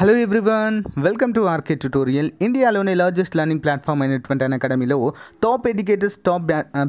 hello everyone welcome to RK tutorial ఇండియాలోనే largest learning platform అయినటువంటి అన్ అకాడమీలో టాప్ ఎడ్యుకేటర్స్ టాప్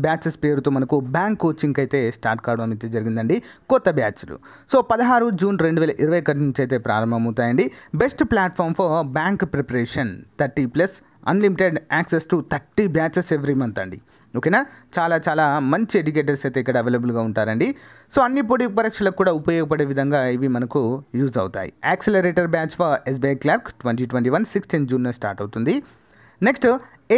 బ్యాచెస్ పేరుతో మనకు బ్యాంక్ కోచింగ్ అయితే స్టార్ట్ కావడం అయితే జరిగిందండి కొత్త బ్యాచ్లు సో పదహారు జూన్ రెండు వేల ఇరవై ఒకటి నుంచి అయితే ప్రారంభమవుతాయండి best platform for bank preparation thirty plus unlimited access to thirty batches every month అండి ఓకేనా చాలా చాలా మంచి ఎడ్యుకేటర్స్ అయితే ఇక్కడ అవైలబుల్గా ఉంటారండి సో అన్ని పొడి పరీక్షలకు కూడా ఉపయోగపడే విధంగా ఇవి మనకు యూజ్ అవుతాయి accelerator batch for SBI clerk twenty twenty one sixteen June start అవుతుంది next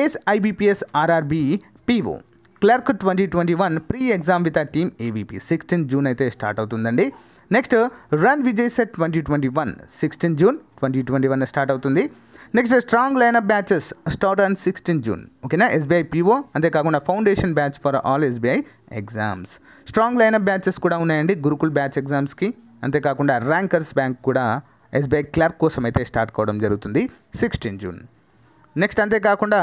ace IBPS RRB PO clerk twenty twenty one pre exam with team AVP sixteen June అయితే స్టార్ట్ అవుతుందండి next run Vijay set twenty twenty one sixteen June twenty twenty one start అవుతుంది next strong of batches start on sixteen June ఓకేనా SBI PO అంతేకాకుండా foundation batch for all SBI exams strong lineup batches కూడా ఉన్నాయండి Gurukul batch ఎగ్జామ్స్కి అంతేకాకుండా rankers bank కూడా SBI clerk కోసం అయితే స్టార్ట్ కావడం జరుగుతుంది సిక్స్టీన్ జూన్ నెక్స్ట్ అంతేకాకుండా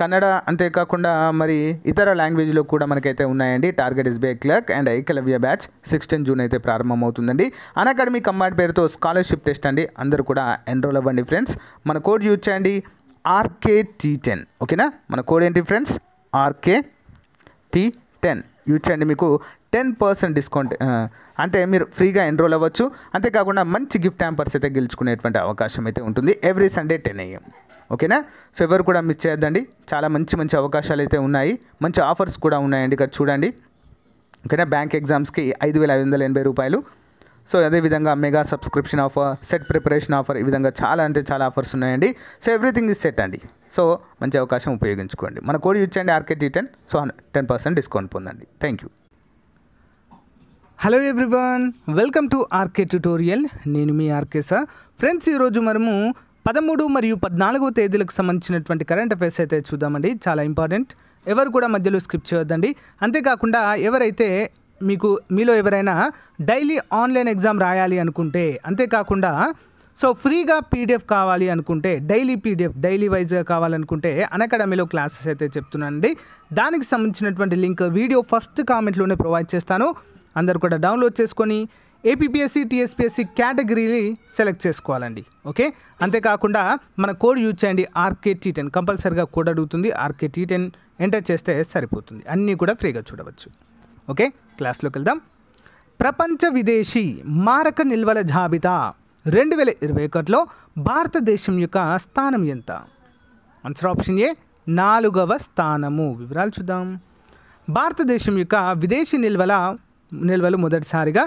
కన్నడ అంతేకాకుండా మరి ఇతర లాంగ్వేజ్లో కూడా మనకైతే ఉన్నాయండి target is by clerk and Eklavya batch sixteen June అయితే ప్రారంభమవుతుందండి అన్ అకాడమీ కమ్మాడ్ పేరుతో స్కాలర్షిప్ టెస్ట్ అండి అందరూ కూడా ఎన్రోల్ అవ్వండి ఫ్రెండ్స్ మన కోడ్ యూజ్ చేయండి ఆర్కే టీ టెన్ ఓకేనా మన కోడ్ ఏంటి friends RK T ten use చేయండి మీకు టెన్ పర్సెంట్ డిస్కౌంట్ అంటే మీరు ఫ్రీగా ఎన్రోల్ అవ్వచ్చు అంతేకాకుండా మంచి గిఫ్ట్ హ్యాంపర్స్ అయితే గెలుచుకునేటువంటి అవకాశం అయితే ఉంటుంది ఎవ్రీ సండే టెన్ ఏఎం ఓకేనా సో ఎవరు కూడా మిస్ చేయొద్దండి చాలా మంచి మంచి అవకాశాలు అయితే ఉన్నాయి మంచి ఆఫర్స్ కూడా ఉన్నాయండి ఇక్కడ చూడండి ఓకేనా బ్యాంక్ ఎగ్జామ్స్కి ఐదు వేల ఐదు వందల ఎనభై రూపాయలు సో అదేవిధంగా mega subscription offer set preparation offer ఈ విధంగా చాలా అంటే చాలా ఆఫర్స్ ఉన్నాయండి సో ఎవ్రీథింగ్ ఇస్ సెట్ అండి సో మంచి అవకాశం ఉపయోగించుకోండి మన కోడ్ యూజ్ చేయండి RK T ten so ten percent discount పొందండి thank you hello everyone welcome to RK tutorial నేను మీ ఆర్కే సార్ ఫ్రెండ్స్ ఈరోజు మనము పదమూడు మరియు పద్నాలుగో తేదీలకు సంబంధించినటువంటి కరెంట్ అఫైర్స్ అయితే చూద్దామండి చాలా ఇంపార్టెంట్ ఎవరు కూడా మధ్యలో స్కిప్ చేయొద్దండి అంతేకాకుండా ఎవరైతే మీకు మీలో ఎవరైనా డైలీ ఆన్లైన్ ఎగ్జామ్ రాయాలి అనుకుంటే అంతేకాకుండా సో ఫ్రీగా పీడిఎఫ్ కావాలి అనుకుంటే డైలీ పీడిఎఫ్ డైలీ వైజ్గా కావాలనుకుంటే అనకాడమీలో క్లాసెస్ అయితే చెప్తున్నానండి దానికి సంబంధించినటువంటి లింక్ వీడియో ఫస్ట్ కామెంట్లోనే ప్రొవైడ్ చేస్తాను అందరు కూడా డౌన్లోడ్ చేసుకొని ఏపీఎస్సి టీఎస్పీఎస్సి కేటగిరీని సెలెక్ట్ చేసుకోవాలండి ఓకే అంతేకాకుండా మన కోడ్ యూజ్ చేయండి ఆర్కే టీ టెన్ కంపల్సరిగా కోడ్ అడుగుతుంది ఆర్కే టీ టెన్ ఎంటర్ చేస్తే సరిపోతుంది అన్నీ కూడా ఫ్రీగా చూడవచ్చు ఓకే క్లాస్లోకి వెళ్దాం ప్రపంచ విదేశీ మారక నిల్వల జాబితా రెండు వేల ఇరవై ఒకటిలో భారతదేశం యొక్క స్థానం ఎంత ఆన్సర్ ఆప్షన్ ఏ నాలుగవ స్థానము వివరాలు చూద్దాం భారతదేశం యొక్క విదేశీ నిల్వల నిల్వలు మొదటిసారిగా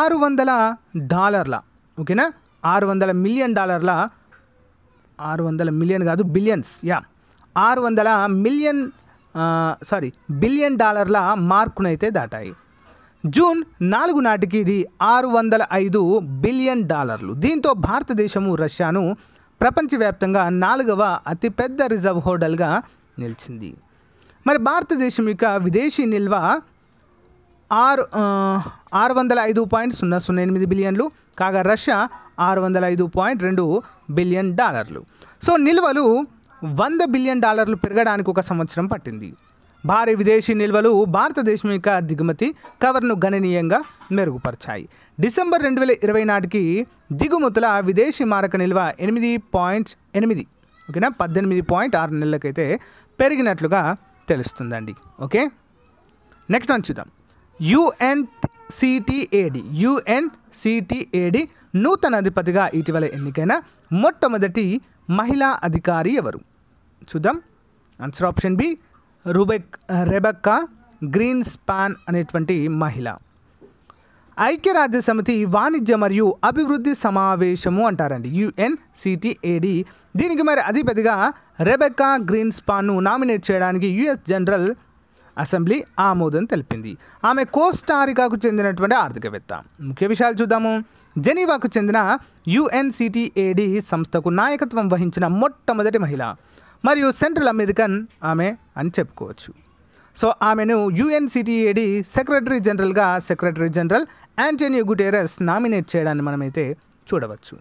ఆరు వందల డాలర్ల ఓకేనా ఆరు వందల మిలియన్ డాలర్ల ఆరు వందల మిలియన్ కాదు బిలియన్స్ యా ఆరు వందల మిలియన్ సారీ బిలియన్ డాలర్ల మార్కునైతే దాటాయి జూన్ నాలుగు నాటికి ఇది ఆరు వందల ఐదు బిలియన్ డాలర్లు దీంతో భారతదేశము రష్యాను ప్రపంచవ్యాప్తంగా నాలుగవ అతిపెద్ద రిజర్వ్ హోటల్గా నిలిచింది మరి భారతదేశం యొక్క విదేశీ నిల్వ ఆరు ఆరు వందల ఐదు పాయింట్ సున్నా సున్నా ఎనిమిది బిలియన్లు కాగా రష్యా ఆరు వందల ఐదు పాయింట్ రెండు బిలియన్ డాలర్లు సో నిల్వలు వంద బిలియన్ డాలర్లు పెరగడానికి ఒక సంవత్సరం పట్టింది భారీ విదేశీ నిల్వలు భారతదేశం యొక్క దిగుమతి కవర్ను గణనీయంగా మెరుగుపరిచాయి డిసెంబర్ రెండు వేల ఇరవై నాటికి దిగుమతుల విదేశీ మారక నిల్వ ఎనిమిది పాయింట్ ఎనిమిది ఓకేనా పద్దెనిమిది పాయింట్ ఆరు నెలలకైతే పెరిగినట్లుగా తెలుస్తుందండి ఓకే నెక్స్ట్ వన్ చూద్దాం యుఎన్సిటిఏడి యుఎన్సిటిఏడి నూతన అధిపతిగా ఇటీవల ఎన్నికైన మొట్టమొదటి మహిళా అధికారి ఎవరు చూద్దాం ఆన్సర్ ఆప్షన్ బి రుబెక్ రెబెక్కా గ్రీన్ స్పాన్ అనేటువంటి మహిళ ఐక్యరాజ్య సమితి వాణిజ్య మరియు అభివృద్ధి సమావేశము అంటారండి యుఎన్సిటిఏడి దీనికి మరి అధిపతిగా రెబెక్కా గ్రీన్ స్పాన్ను నామినేట్ చేయడానికి యుఎస్ జనరల్ అసెంబ్లీ ఆమోదం తెలిపింది ఆమె కోస్టారికాకు చెందినటువంటి ఆర్థికవేత్త ముఖ్య విషయాలు చూద్దాము జెనీవాకు చెందిన యుఎన్సిటిఏడి సంస్థకు నాయకత్వం వహించిన మొట్టమొదటి మహిళ మరియు సెంట్రల్ అమెరికన్ ఆమె అని చెప్పుకోవచ్చు సో ఆమెను యుఎన్సిటిఏడి సెక్రటరీ జనరల్గా secretary general Antonio Guterres nominate చేయడాన్ని మనమైతే చూడవచ్చు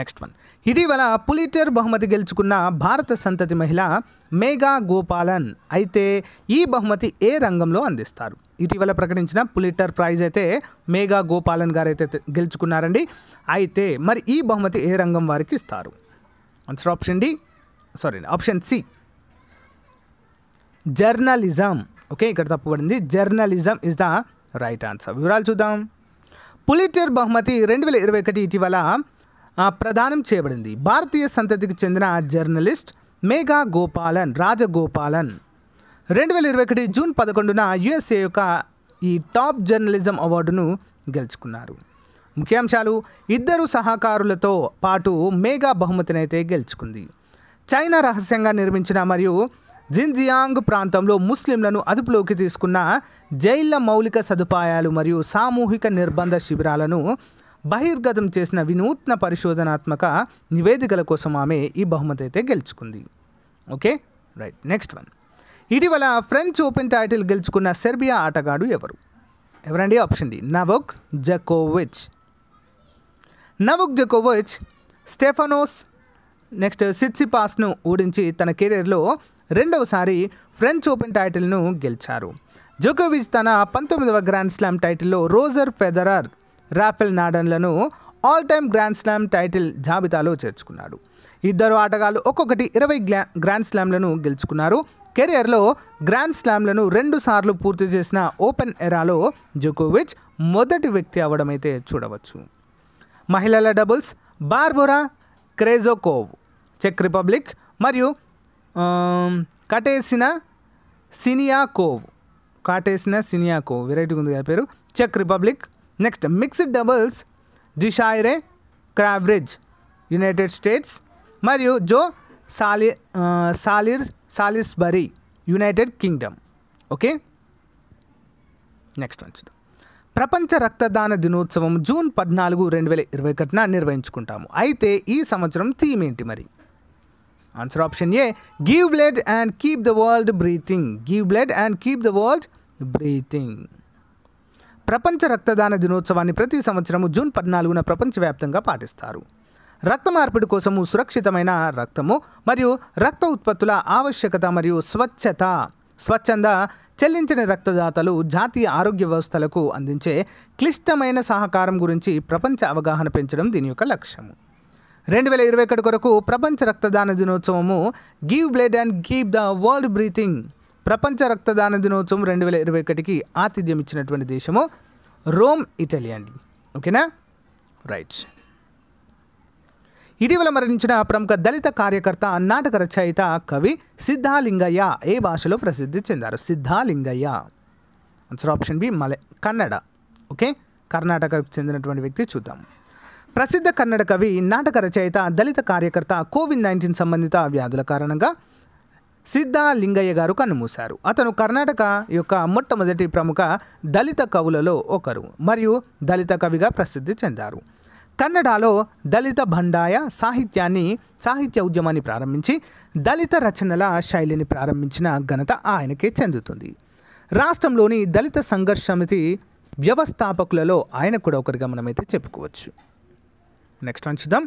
నెక్స్ట్ వన్ ఇటీవల పులిటర్ బహుమతి గెలుచుకున్న భారత సంతతి మహిళ మేఘా గోపాలన్ అయితే ఈ బహుమతి ఏ రంగంలో అందిస్తారు ఇటీవల ప్రకటించిన పులిటర్ ప్రైజ్ అయితే మేఘా గోపాలన్ గారు అయితే గెలుచుకున్నారండి అయితే మరి ఈ బహుమతి ఏ రంగం వారికి ఇస్తారు answer option D sorry option C journalism okay ఇక్కడ తప్పుబడింది journalism is the right answer వివరాలు చూద్దాం పులిటర్ బహుమతి రెండు వేల ఇరవై ఒకటి ఇటీవల ప్రదానం చేయబడింది భారతీయ సంతతికి చెందిన జర్నలిస్ట్ మేఘా గోపాలన్ రాజగోపాలన్ రెండు వేల ఇరవై ఒకటి జూన్ పదకొండున యుఎస్ఏ యొక్క ఈ టాప్ జర్నలిజం అవార్డును గెలుచుకున్నారు ముఖ్యాంశాలు ఇద్దరు సహకారులతో పాటు మేఘా బహుమతినైతే గెలుచుకుంది చైనా రహస్యంగా నిర్మించిన మరియు జిన్జియాంగ్ ప్రాంతంలో ముస్లింలను అదుపులోకి తీసుకున్న జైళ్ల మౌలిక సదుపాయాలు మరియు సామూహిక నిర్బంధ శిబిరాలను బహిర్గతం చేసిన వినూత్న పరిశోధనాత్మక నివేదికల కోసం ఆమె ఈ బహుమతి అయితే గెలుచుకుంది ఓకే రైట్ నెక్స్ట్ వన్ ఇటీవల ఫ్రెంచ్ ఓపెన్ టైటిల్ గెలుచుకున్న సెర్బియా ఆటగాడు ఎవరు ఎవరండి ఆప్షన్ డి నవోక్ జకోవిచ్ నవోక్ జకోవిచ్ స్టెఫనోస్ నెక్స్ట్ సిట్సిపాస్ను ఓడించి తన కెరీర్లో రెండవసారి ఫ్రెంచ్ ఓపెన్ టైటిల్ను గెలిచారు జోకోవిచ్ తన పంతొమ్మిదవ గ్రాండ్ స్లామ్ టైటిల్లో రోజర్ ఫెదరర్ రాఫెల్ నాడన్లను all time Grand Slam title జాబితాలో చేర్చుకున్నాడు ఇద్దరు ఆటగాళ్లు ఒక్కొక్కటి ఇరవై గ్లా గ్రాండ్ స్లామ్లను గెలుచుకున్నారు కెరియర్లో గ్రాండ్ స్లామ్లను రెండుసార్లు పూర్తి చేసిన ఓపెన్ ఎరాలో జోకోవిచ్ మొదటి వ్యక్తి అవడమైతే చూడవచ్చు మహిళల డబుల్స్ బార్బోరా క్రేజోకోవ్ చెక్ రిపబ్లిక్ మరియు కటేసిన సినియాకోవ్ కాటేసిన సినియాకోవ్ వెరైటీ ఉంది కదా పేరు check republic next mixed doubles జిషాయిరే క్రాబ్రిడ్జ్ United states మరియు జో సాలి సాలిర్ Salisbury United Kingdom okay next వచ్చి ప్రపంచ రక్తదాన దినోత్సవం జూన్ పద్నాలుగు రెండు వేల ఇరవై ఒకటిన నిర్వహించుకుంటాము అయితే ఈ సంవత్సరం థీమ్ ఏంటి మరి answer option A give blood and keep the world breathing give blood and keep the world breathing ప్రపంచ రక్తదాన దినోత్సవాన్ని ప్రతి సంవత్సరము జూన్ పద్నాలుగున ప్రపంచవ్యాప్తంగా పాటిస్తారు రక్త మార్పిడి కోసము సురక్షితమైన రక్తము మరియు రక్త ఉత్పత్తుల ఆవశ్యకత మరియు స్వచ్ఛత స్వచ్ఛంద చెల్లించని రక్తదాతలు జాతీయ ఆరోగ్య వ్యవస్థలకు అందించే క్లిష్టమైన సహకారం గురించి ప్రపంచ అవగాహన పెంచడం దీని యొక్క లక్ష్యము రెండు వేల ఇరవై ఒకటి కొరకు ప్రపంచ రక్తదాన దినోత్సవము give blood and keep the world breathing ప్రపంచ రక్తదాన దినోత్సవం రెండు వేల ఇరవై ఒకటికి ఆతిథ్యం ఇచ్చినటువంటి దేశము రోమ్ ఇటలీ అండి ఓకేనా రైట్ ఇటీవల మరణించిన ప్రముఖ దళిత కార్యకర్త నాటక రచయిత కవి సిద్ధాలింగయ్య ఏ భాషలో ప్రసిద్ధి చెందారు సిద్ధాలింగయ్య ఆన్సర్ ఆప్షన్ బి మలయ కన్నడ ఓకే కర్ణాటకకు చెందినటువంటి వ్యక్తి చూద్దాం ప్రసిద్ధ కన్నడ కవి నాటక రచయిత దళిత కార్యకర్త కోవిడ్ నైన్టీన్ సంబంధిత వ్యాధుల కారణంగా సిద్ధా లింగయ్య గారు కన్నుమూశారు అతను కర్ణాటక యొక్క మొట్టమొదటి ప్రముఖ దళిత కవులలో ఒకరు మరియు దళిత కవిగా ప్రసిద్ధి చెందారు కన్నడలో దళిత భండాయ సాహిత్యాన్ని సాహిత్య ఉద్యమాన్ని ప్రారంభించి దళిత రచనల శైలిని ప్రారంభించిన ఘనత ఆయనకే చెందుతుంది రాష్ట్రంలోని దళిత సంఘర్ష సమితి వ్యవస్థాపకులలో ఆయన కూడా ఒకరిగా మనమైతే చెప్పుకోవచ్చు నెక్స్ట్ చూద్దాం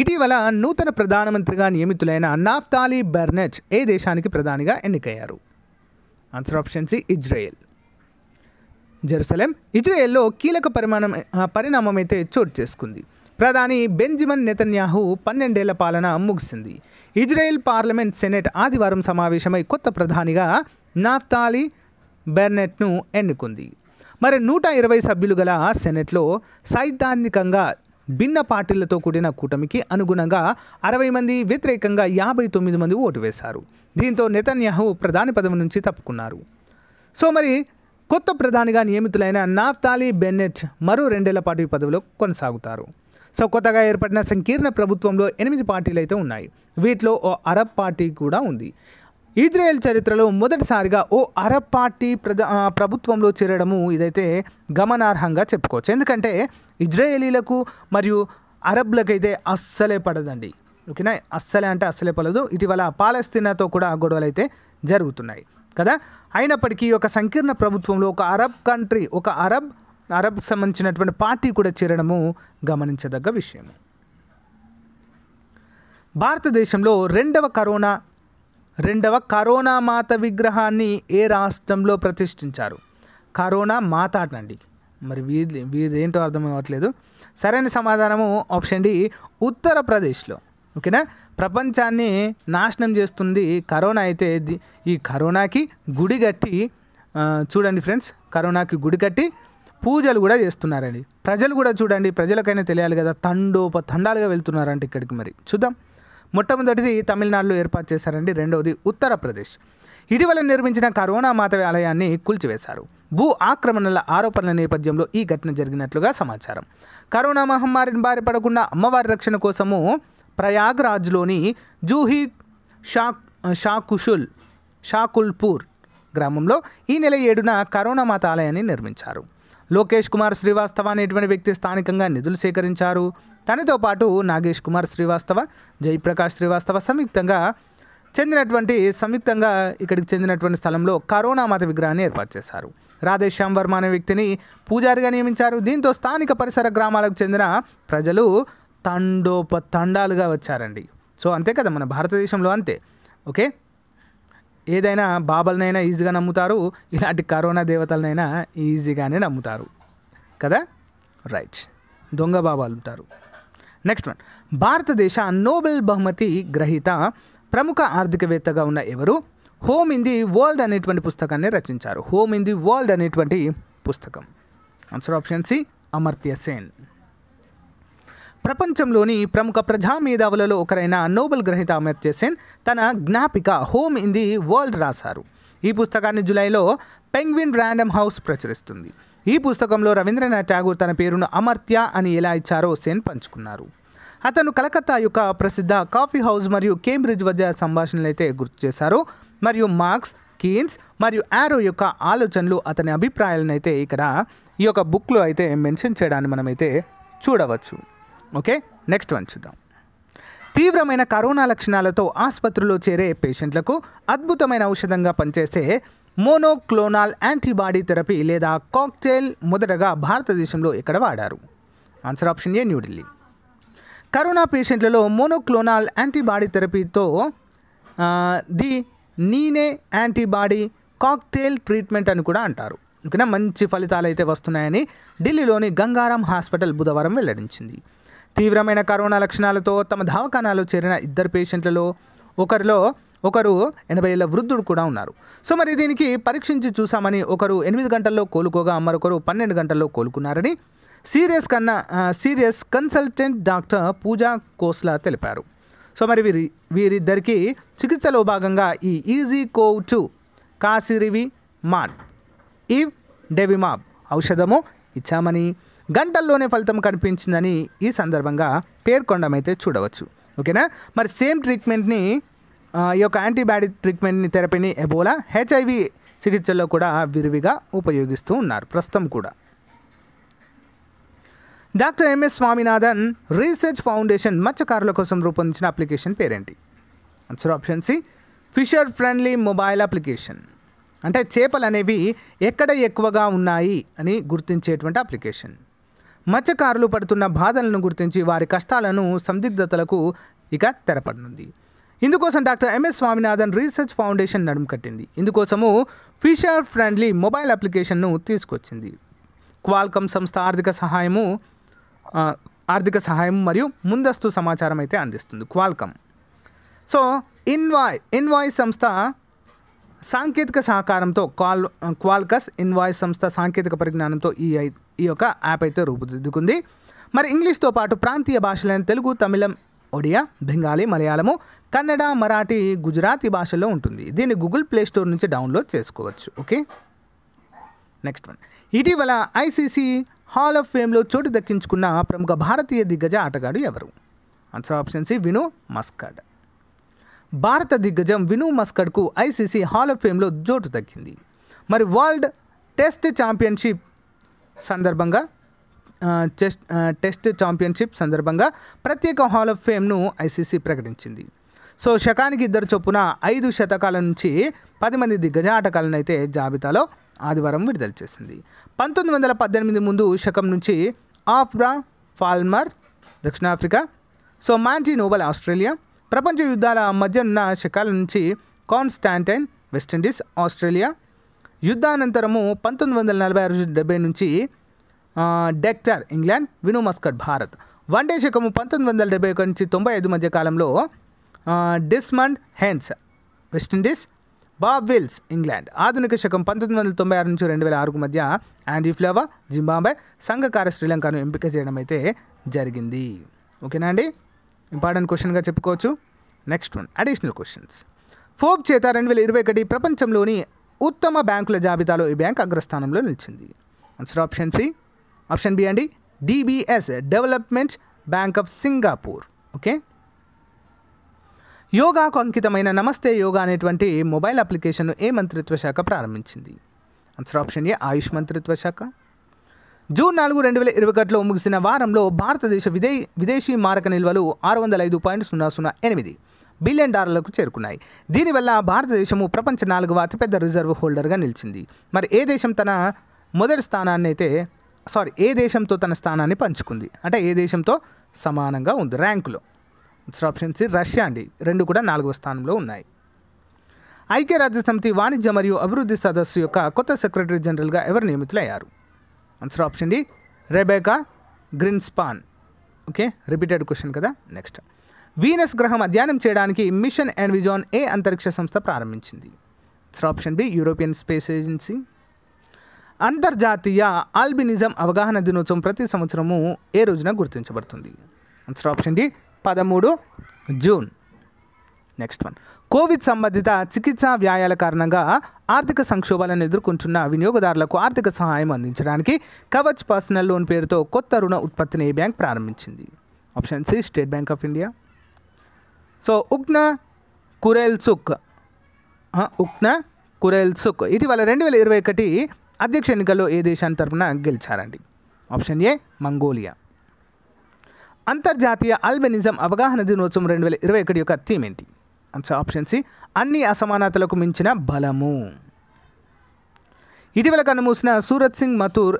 ఇటీవల నూతన ప్రధానమంత్రిగా నియమితులైన నాఫ్తాలీ బెర్నెచ్ ఏ దేశానికి ప్రధానిగా ఎన్నికయ్యారు answer option C Israel Jerusalem ఇజ్రాయెల్లో కీలక పరిమాణం పరిణామం అయితే చోటు చేసుకుంది ప్రధాని బెంజిమన్ నెతన్యాహు పన్నెండేళ్ల పాలన ముగిసింది ఇజ్రాయెల్ పార్లమెంట్ సెనెట్ ఆదివారం సమావేశమై కొత్త ప్రధానిగా నాఫ్తాలీ బెర్నెట్ను ఎన్నుకుంది మరి నూట ఇరవై సభ్యులు గల సెనెట్లో సైద్ధాంతికంగా భిన్న పార్టీలతో కూడిన కూటమికి అనుగుణంగా అరవై మంది వ్యతిరేకంగా యాభై తొమ్మిది మంది ఓటు వేశారు దీంతో నెతన్యాహు ప్రధాని పదవి నుంచి తప్పుకున్నారు సో మరి కొత్త ప్రధానిగా నియమితులైన నాఫ్తాలీ బెన్నెట్ మరో రెండేళ్ల పాటు ఈ పదవిలో కొనసాగుతారు సో కొత్తగా ఏర్పడిన సంకీర్ణ ప్రభుత్వంలో ఎనిమిది పార్టీలు అయితే ఉన్నాయి వీటిలో ఓ అరబ్ పార్టీ కూడా ఉంది ఇజ్రాయెల్ చరిత్రలో మొదటిసారిగా ఓ అరబ్ పార్టీ ప్రజా ప్రభుత్వంలో చేరడము ఇదైతే గమనార్హంగా చెప్పుకోవచ్చు ఎందుకంటే ఇజ్రాయేలీలకు మరియు అరబ్లకైతే అస్సలే పడదండి ఓకేనా అస్సలే అంటే అస్సలే పడదు ఇటీవల పాలస్తీనాతో కూడా గొడవలు అయితే జరుగుతున్నాయి కదా అయినప్పటికీ ఒక సంకీర్ణ ప్రభుత్వంలో ఒక అరబ్ కంట్రీ ఒక అరబ్ అరబ్ సంబంధించినటువంటి పార్టీ కూడా చేరడము గమనించదగ్గ విషయము భారతదేశంలో రెండవ కరోనా రెండవ కరోనా మాత విగ్రహాన్ని ఏ రాష్ట్రంలో ప్రతిష్ఠించారు కరోనా మాత అండి మరి వీరి ఏంటో అర్థం కావట్లేదు సరైన సమాధానము ఆప్షన్ డి ఉత్తరప్రదేశ్లో ఓకేనా ప్రపంచాన్ని నాశనం చేస్తుంది కరోనా అయితే ఈ కరోనాకి గుడి కట్టి చూడండి ఫ్రెండ్స్ కరోనాకి గుడి కట్టి పూజలు కూడా చేస్తున్నారండి ప్రజలు కూడా చూడండి ప్రజలకైనా తెలియాలి కదా తండోప తండాలుగా వెళ్తున్నారంటే ఇక్కడికి మరి చూద్దాం మొట్టమొదటిది తమిళనాడులో ఏర్పాటు చేశారండి రెండవది ఉత్తరప్రదేశ్ ఇటీవల నిర్మించిన కరోనా మాతవి ఆలయాన్ని కూల్చివేశారు భూ ఆక్రమణల ఆరోపణల నేపథ్యంలో ఈ ఘటన జరిగినట్లుగా సమాచారం కరోనా మహమ్మారిని బారి పడకుండా అమ్మవారి రక్షణ కోసము ప్రయాగ్రాజ్లోని జూహీ షా షాకుషుల్ షాకుల్పూర్ గ్రామంలో ఈ నెల ఏడున కరోనా మాత ఆలయాన్ని నిర్మించారు లోకేష్ కుమార్ శ్రీవాస్తవ అనేటువంటి వ్యక్తి స్థానికంగా నిధులు సేకరించారు తనతో పాటు నాగేష్ కుమార్ శ్రీవాస్తవ జయప్రకాష్ శ్రీవాస్తవ సంయుక్తంగా చెందినటువంటి సంయుక్తంగా ఇక్కడికి చెందినటువంటి స్థలంలో కరోనా మత విగ్రహాన్ని ఏర్పాటు చేశారు రాధేశ్యామ్ వర్మ అనే వ్యక్తిని పూజారిగా నియమించారు దీంతో స్థానిక పరిసర గ్రామాలకు చెందిన ప్రజలు తండోప తండాలుగా వచ్చారండి సో అంతే కదా మన భారతదేశంలో అంతే ఓకే ఏదైనా బాబలనైనా ఈజీగా నమ్ముతారు ఇలాంటి కరోనా దేవతలనైనా ఈజీగానే నమ్ముతారు కదా రైట్ దొంగ బాబాలు ఉంటారు నెక్స్ట్ వన్ భారతదేశ నోబెల్ బహుమతి గ్రహీత ప్రముఖ ఆర్థికవేత్తగా ఉన్న ఎవరు హోమ్ ఇన్ ది వరల్డ్ అనేటువంటి పుస్తకాన్ని రచించారు హోమ్ ఇన్ ది వరల్డ్ అనేటువంటి పుస్తకం answer option C Amartya Sen ప్రపంచంలోని ప్రముఖ ప్రజా మేధావులలో ఒకరైన నోబెల్ గ్రహీత అమర్త్య సేన్ తన జ్ఞాపిక హోమ్ ఇన్ ది వరల్డ్ రాశారు ఈ పుస్తకాన్ని జూలైలో పెంగ్విన్ ర్యాండమ్ హౌస్ ప్రచురిస్తుంది ఈ పుస్తకంలో రవీంద్రనాథ్ ఠాగూర్ తన పేరును అమర్త్య అని ఎలా ఇచ్చారో సేన్ పంచుకున్నారు అతను కలకత్తా యొక్క ప్రసిద్ధ కాఫీ హౌస్ మరియు కేంబ్రిడ్జ్ వద్ద సంభాషణలు అయితే గుర్తు చేశారు మరియు మార్క్స్ కీన్స్ మరియు యారో యొక్క ఆలోచనలు అతని అభిప్రాయాలను అయితే ఇక్కడ ఈ యొక్క బుక్లో అయితే మెన్షన్ చేయడాన్ని మనమైతే చూడవచ్చు ఓకే నెక్స్ట్ వన్ చూద్దాం తీవ్రమైన కరోనా లక్షణాలతో ఆసుపత్రిలో చేరే పేషెంట్లకు అద్భుతమైన ఔషధంగా పనిచేసే మోనోక్లోనాల్ యాంటీబాడీ థెరపీ లేదా కాక్టైల్ మొదటగా భారతదేశంలో ఇక్కడ వాడారు answer option A New Delhi corona పేషెంట్లలో మోనోక్లోనాల్ యాంటీబాడీ థెరపీతో ది నీనే యాంటీబాడీ కాక్టెయిల్ ట్రీట్మెంట్ అని కూడా అంటారు ఓకేనా మంచి ఫలితాలు అయితే వస్తున్నాయని ఢిల్లీలోని గంగారాం హాస్పిటల్ బుధవారం వెల్లడించింది తీవ్రమైన కరోనా లక్షణాలతో తమ దవాఖానాలో చేరిన ఇద్దరు పేషెంట్లలో ఒకరిలో ఒకరు ఎనభై ఏళ్ళ వృద్ధుడు కూడా ఉన్నారు సో మరి దీనికి పరీక్షించి చూసామని ఒకరు ఎనిమిది గంటల్లో కోలుకోగా మరొకరు పన్నెండు గంటల్లో కోలుకున్నారని సీరియస్ కన్నా serious consultant doctor Pooja Khosla తెలిపారు సో మరి వీరి వీరిద్దరికీ చికిత్సలో భాగంగా ఈ ఈజీ COV two casirivimab imdevimab ఔషధము ఇచ్చామని గంటల్లోనే ఫలితం కనిపించిందని ఈ సందర్భంగా పేర్కొనడమైతే చూడవచ్చు ఓకేనా మరి సేమ్ ట్రీట్మెంట్ని ఈ యొక్క యాంటీబయాటిక్ ట్రీట్మెంట్ని థెరపీని ఎబోలా హెచ్ఐవి చికిత్సల్లో కూడా విరివిగా ఉపయోగిస్తూ ఉన్నారు ప్రస్తుతం కూడా doctor MS Swaminathan research foundation మత్స్యకారుల కోసం రూపొందించిన అప్లికేషన్ పేరేంటి answer option C fisher friendly mobile application అంటే చేపలు అనేవి ఎక్కడ ఎక్కువగా ఉన్నాయి అని గుర్తించేటువంటి అప్లికేషన్ మత్స్యకారులు పడుతున్న బాధలను గుర్తించి వారి కష్టాలను సందిగ్ధతలకు ఇక తెరపడనుంది ఇందుకోసం doctor MS Swaminathan research foundation నడుము కట్టింది ఇందుకోసము ఫిషర్ ఫ్రెండ్లీ మొబైల్ అప్లికేషన్ను తీసుకొచ్చింది క్వాల్కమ్ సంస్థ ఆర్థిక సహాయము ఆర్థిక సహాయం మరియు ముందస్తు సమాచారం అయితే అందిస్తుంది క్వాల్కమ్ సో ఇన్వాయ్ ఇన్వాయ్ సంస్థ సాంకేతిక సహకారంతో క్వాల్ క్వాల్కస్ ఇన్వాయిస్ సంస్థ సాంకేతిక పరిజ్ఞానంతో ఈ ఈ యొక్క యాప్ అయితే రూపుదిద్దుకుంది మరి ఇంగ్లీష్తో పాటు ప్రాంతీయ భాషలైన తెలుగు తమిళం ఒడియా బెంగాలీ మలయాళము కన్నడ మరాఠీ గుజరాతీ భాషల్లో ఉంటుంది దీన్ని గూగుల్ ప్లే స్టోర్ నుంచి డౌన్లోడ్ చేసుకోవచ్చు ఓకే నెక్స్ట్ వన్ ఇటీవల ఐసీసీ హాల్ ఆఫ్ ఫేమ్లో చోటు దక్కించుకున్న ప్రముఖ భారతీయ దిగ్గజ ఆటగాడు ఎవరు ఆన్సర్ ఆప్షన్ సి విను మస్కడ్ భారత దిగ్గజం విను మస్కడ్కు ఐసీసీ హాల్ ఆఫ్ ఫేమ్లో చోటు దక్కింది మరి వరల్డ్ టెస్ట్ ఛాంపియన్షిప్ సందర్భంగా టెస్ట్ టెస్ట్ ఛాంపియన్షిప్ సందర్భంగా ప్రత్యేక హాల్ ఆఫ్ ఫేమ్ను ఐసీసీ ప్రకటించింది సో శకానికి ఇద్దరు చొప్పున ఐదు శతకాల నుంచి పది మంది దిగ్గజ ఆటగాళ్ళను అయితే జాబితాలో ఆదివారం విడుదల చేసింది పంతొమ్మిది వందల పద్దెనిమిది ముందు శకం నుంచి ఆఫ్రా ఫాల్మర్ దక్షిణాఫ్రికా సో మాంటీ నోబల్ ఆస్ట్రేలియా ప్రపంచ యుద్ధాల మధ్య ఉన్న శకాల నుంచి కాన్స్టాంటైన్ వెస్టిండీస్ ఆస్ట్రేలియా యుద్ధానంతరము పంతొమ్మిది వందల నలభై ఆరు డెబ్బై నుంచి డెక్టర్ ఇంగ్లాండ్ మస్కట్ భారత్ వన్డే శకము పంతొమ్మిది వందల డెబ్బై ఒక నుంచి తొంభై ఐదు మధ్య కాలంలో Desmond Haynes West Indies Bob Willis England ఆధునిక శకం పంతొమ్మిది వందల తొంభై ఆరు నుంచి రెండు వేల ఆరుకు మధ్య యాండీ ఫ్లవా జింబాబే సంఘకార శ్రీలంకను ఎంపిక చేయడం అయితే జరిగింది ఓకేనా అండి ఇంపార్టెంట్ క్వశ్చన్గా చెప్పుకోవచ్చు నెక్స్ట్ వన్ అడిషనల్ క్వశ్చన్స్ ఫోబ్ చేత రెండు వేల ఇరవై ఒకటి ప్రపంచంలోని ఉత్తమ బ్యాంకుల జాబితాలో ఈ బ్యాంక్ అగ్రస్థానంలో నిలిచింది answer option C option B అండి DBS development bank of Singapore okay యోగాకు అంకితమైన నమస్తే యోగా అనేటువంటి మొబైల్ అప్లికేషన్ను ఏ మంత్రిత్వ శాఖ ప్రారంభించింది ఆన్సర్ ఆప్షన్ ఏ ఆయుష్ మంత్రిత్వ శాఖ జూన్ నాలుగు రెండు వేల ఇరవై ఒకటిలో ముగిసిన వారంలో భారతదేశ విదే విదేశీ మారక నిల్వలు ఆరు వందల ఐదు పాయింట్ సున్నా సున్నా ఎనిమిది బిలియన్ డాలర్లకు చేరుకున్నాయి దీనివల్ల భారతదేశము ప్రపంచ నాలుగవ అతిపెద్ద రిజర్వ్ హోల్డర్గా నిలిచింది మరి ఏ దేశం తన మొదటి స్థానాన్ని అయితే సారీ ఏ దేశంతో తన స్థానాన్ని పంచుకుంది అంటే ఏ దేశంతో సమానంగా ఉంది ర్యాంకులో ఆన్సర్ ఆప్షన్ సి రష్యా అండి రెండు కూడా నాలుగవ స్థానంలో ఉన్నాయి సమితి వాణిజ్య మరియు అభివృద్ధి సదస్సు యొక్క కొత్త సెక్రటరీ జనరల్గా ఎవరు నియమితులయ్యారు answer option D Rebeca Grynspan okay repeated question కదా నెక్స్ట్ వీనస్ గ్రహం అధ్యయనం చేయడానికి మిషన్ విజాన్ ఏ అంతరిక్ష సంస్థ ప్రారంభించింది answer option B European Space Agency అంతర్జాతీయ ఆల్బినిజం అవగాహన దినోత్సవం ప్రతి సంవత్సరము ఏ రోజున గుర్తించబడుతుంది ఆన్సర్ ఆప్షన్ డి పదమూడు జూన్ నెక్స్ట్ వన్ కోవిడ్ సంబంధిత చికిత్సా వ్యాయాల కారణంగా ఆర్థిక సంక్షోభాలను ఎదుర్కొంటున్న వినియోగదారులకు ఆర్థిక సహాయం అందించడానికి కవచ్ పర్సనల్ లోన్ పేరుతో కొత్త రుణ ఉత్పత్తిని ఏ బ్యాంక్ ప్రారంభించింది option C State Bank of India సో ఉగ్న కురేల్ సుక్ ఉగ్న కురేల్ సుక్ ఇటీవల రెండు వేల ఇరవై ఒకటి అధ్యక్ష ఎన్నికల్లో ఏ దేశాన్ని తరఫున గెలిచారండి ఆప్షన్ ఏ మంగోలియా అంతర్జాతీయ అల్బెనిజం అవగాహన దినోత్సవం రెండు వేల ఇరవై ఒకటి యొక్క థీమ్ ఏంటి ఆన్సర్ ఆప్షన్ సి అన్ని అసమానతలకు మించిన బలము ఇటీవల కన్నుమూసిన సూరత్ సింగ్ మథూర్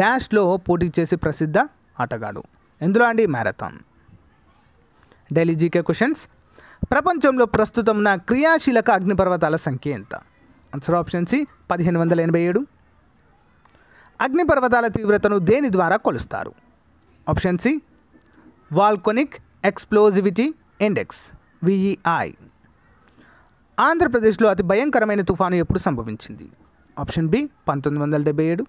డాష్లో పోటీ చేసి ప్రసిద్ధ ఆటగాడు ఎందులో అండి మ్యారథాన్ డైలీ జీకే క్వశ్చన్స్ ప్రపంచంలో ప్రస్తుతం ఉన్న క్రియాశీలక అగ్నిపర్వతాల సంఖ్య ఎంత ఆన్సర్ ఆప్షన్ సి పదిహేను వందల ఎనభై ఏడు అగ్నిపర్వతాల తీవ్రతను దేని ద్వారా కొలుస్తారు option C volcanic explosivity index VEI e ఆంధ్రప్రదేశ్లో అతి భయంకరమైన తుఫాను ఎప్పుడు సంభవించింది ఆప్షన్ బి పంతొమ్మిది వందల డెబ్బై ఏడు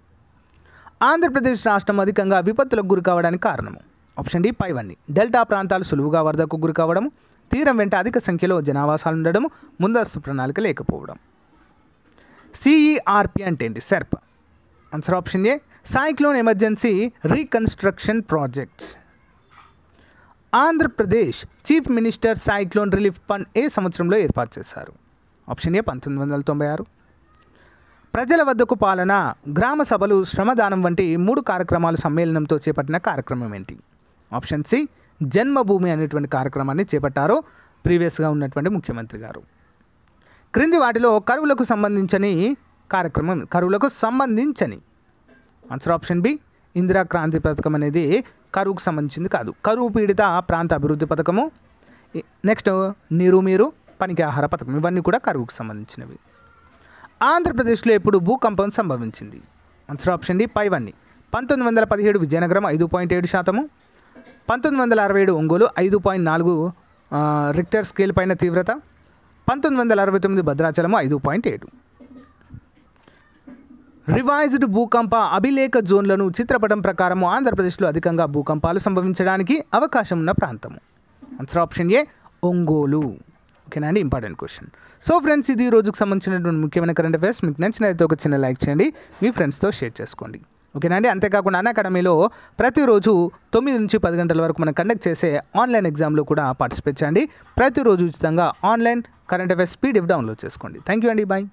ఆంధ్రప్రదేశ్ రాష్ట్రం అధికంగా విపత్తులకు గురి కావడానికి కారణము ఆప్షన్ డి పైవన్నీ డెల్టా ప్రాంతాలు సులువుగా వరదకు గురి కావడం తీరం వెంట అధిక సంఖ్యలో జనావాసాలు ఉండడం ముందస్తు ప్రణాళిక లేకపోవడం సిఈఆర్పి e అంటే ఏంటి CERP answer option A cyclone emergency reconstruction projects Andhra Pradesh chief minister cyclone relief fund ఏ సంవత్సరంలో ఏర్పాటు చేశారు ఆప్షన్ ఏ పంతొమ్మిది వందల తొంభై ఆరు ప్రజల వద్దకు పాలన గ్రామ సభలు శ్రమదానం వంటి మూడు కార్యక్రమాలు సమ్మేళనంతో చేపట్టిన కార్యక్రమం ఏంటి ఆప్షన్ సి జన్మభూమి అనేటువంటి కార్యక్రమాన్ని చేపట్టారు ప్రీవియస్గా ఉన్నటువంటి ముఖ్యమంత్రి గారు క్రింది వాటిలో కరువులకు సంబంధించని కార్యక్రమం కరువులకు సంబంధించని answer option B Indira Kranti పథకం అనేది కరువుకు సంబంధించింది కాదు కరువు పీడిత ప్రాంత అభివృద్ధి పథకము నెక్స్ట్ నీరు మీరు పనికి ఆహార పథకం ఇవన్నీ కూడా కరువుకు సంబంధించినవి ఆంధ్రప్రదేశ్లో ఎప్పుడు భూకంపం సంభవించింది ఆన్సర్ ఆప్షన్ డి వన్ని పంతొమ్మిది వందల పదిహేడు విజయనగరం ఐదు పాయింట్ ఏడు శాతము పంతొమ్మిది వందల అరవై ఏడు ఒంగోలు ఐదు పాయింట్ నాలుగు రిక్టర్ స్కేల్ పైన తీవ్రత పంతొమ్మిది వందల అరవై తొమ్మిది భద్రాచలము ఐదు పాయింట్ ఏడు రివైజ్డ్ భూకంప అభిలేఖ జోన్లను చిత్రపటం ప్రకారం ఆంధ్రప్రదేశ్లో అధికంగా భూకంపాలు సంభవించడానికి అవకాశం ఉన్న ప్రాంతము ఆన్సర్ ఆప్షన్ ఏ ఒంగోలు ఓకేనా అండి ఇంపార్టెంట్ క్వశ్చన్ సో ఫ్రెండ్స్ ఇది రోజుకు సంబంధించినటువంటి ముఖ్యమైన కరెంట్ అఫైర్స్ మీకు నచ్చినట్లయితే ఒక చిన్న లైక్ చేయండి మీ ఫ్రెండ్స్తో షేర్ చేసుకోండి ఓకేనా అండి అంతేకాకుండా అన్ అకాడమీలో ప్రతిరోజు తొమ్మిది నుంచి పది గంటల వరకు మనం కండక్ట్ చేసే ఆన్లైన్ ఎగ్జామ్లో కూడా పార్టిసిపేట్ చేయండి ప్రతిరోజు ఉచితంగా online current affairs PDF download చేసుకోండి థ్యాంక్ యూ అండి బాయ్